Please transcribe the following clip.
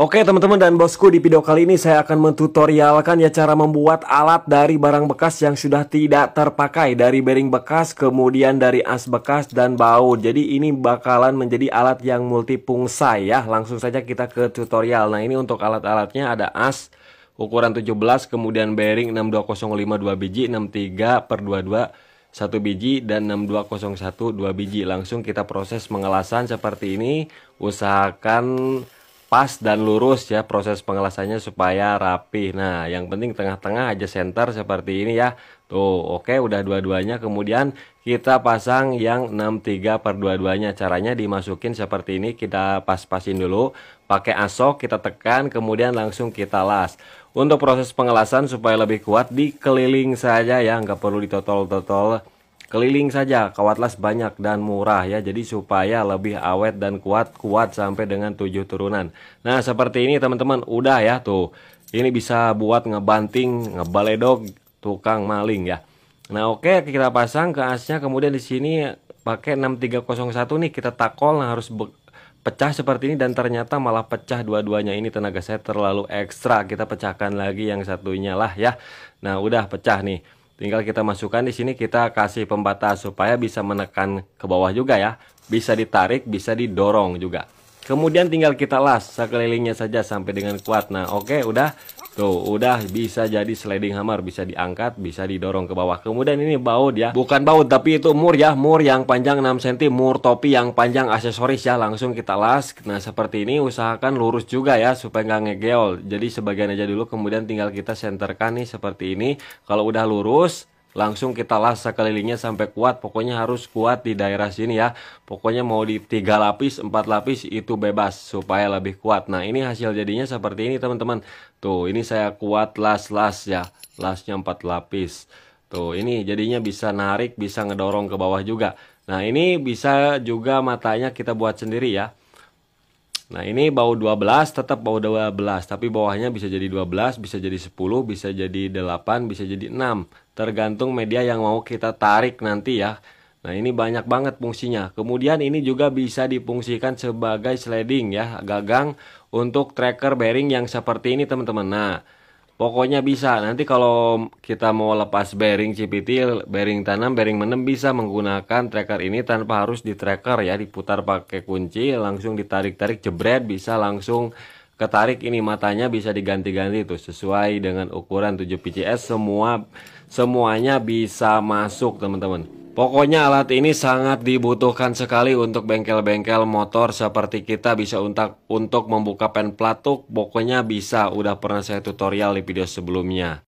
Oke teman-teman dan bosku di video kali ini saya akan mentutorialkan ya cara membuat alat dari barang bekas yang sudah tidak terpakai dari bearing bekas kemudian dari as bekas dan baut jadi ini bakalan menjadi alat yang multifungsa ya langsung saja kita ke tutorial nah ini untuk alat-alatnya ada as ukuran 17 kemudian bearing 6205 2 biji 63 per 22 satu biji dan 6201 2 biji langsung kita proses mengelasan seperti ini usahakan pas dan lurus ya proses pengelasannya supaya rapi nah yang penting tengah-tengah aja center seperti ini ya tuh oke okay, udah dua-duanya kemudian kita pasang yang 63 per dua-duanya caranya dimasukin seperti ini kita pas-pasin dulu pakai asok kita tekan kemudian langsung kita las untuk proses pengelasan supaya lebih kuat dikeliling saja ya nggak perlu ditotol-totol Keliling saja, kawat las banyak dan murah ya. Jadi supaya lebih awet dan kuat, kuat sampai dengan tujuh turunan. Nah, seperti ini teman-teman, udah ya tuh. Ini bisa buat ngebanting, ngebaledog tukang maling ya. Nah, oke kita pasang ke asnya kemudian di sini pakai 6301 nih kita takol nah harus pecah seperti ini dan ternyata malah pecah dua-duanya ini tenaga saya terlalu ekstra kita pecahkan lagi yang satunya lah ya nah udah pecah nih tinggal kita masukkan di sini kita kasih pembatas supaya bisa menekan ke bawah juga ya bisa ditarik bisa didorong juga kemudian tinggal kita las sekelilingnya saja sampai dengan kuat nah oke okay, udah Tuh, udah bisa jadi sliding hammer, bisa diangkat, bisa didorong ke bawah. Kemudian ini baut ya. Bukan baut tapi itu mur ya, mur yang panjang 6 cm, mur topi yang panjang aksesoris ya, langsung kita las. Nah, seperti ini usahakan lurus juga ya supaya nggak ngegeol. Jadi sebagian aja dulu kemudian tinggal kita senterkan nih seperti ini. Kalau udah lurus langsung kita las sekelilingnya sampai kuat pokoknya harus kuat di daerah sini ya pokoknya mau di tiga lapis empat lapis itu bebas supaya lebih kuat nah ini hasil jadinya seperti ini teman-teman tuh ini saya kuat las las ya lasnya empat lapis tuh ini jadinya bisa narik bisa ngedorong ke bawah juga nah ini bisa juga matanya kita buat sendiri ya Nah ini bau 12 tetap bau 12 tapi bawahnya bisa jadi 12, bisa jadi 10, bisa jadi 8, bisa jadi 6 tergantung media yang mau kita tarik nanti ya. Nah ini banyak banget fungsinya Kemudian ini juga bisa difungsikan sebagai sliding ya Gagang untuk tracker bearing yang seperti ini teman-teman Nah Pokoknya bisa. Nanti kalau kita mau lepas bearing CPT, bearing tanam, bearing menem bisa menggunakan tracker ini tanpa harus di tracker ya, diputar pakai kunci, langsung ditarik-tarik jebret bisa langsung ketarik ini matanya bisa diganti-ganti tuh sesuai dengan ukuran 7 PCS semua semuanya bisa masuk teman-teman. Pokoknya alat ini sangat dibutuhkan sekali untuk bengkel-bengkel motor seperti kita bisa untuk, membuka pen platuk. Pokoknya bisa, udah pernah saya tutorial di video sebelumnya.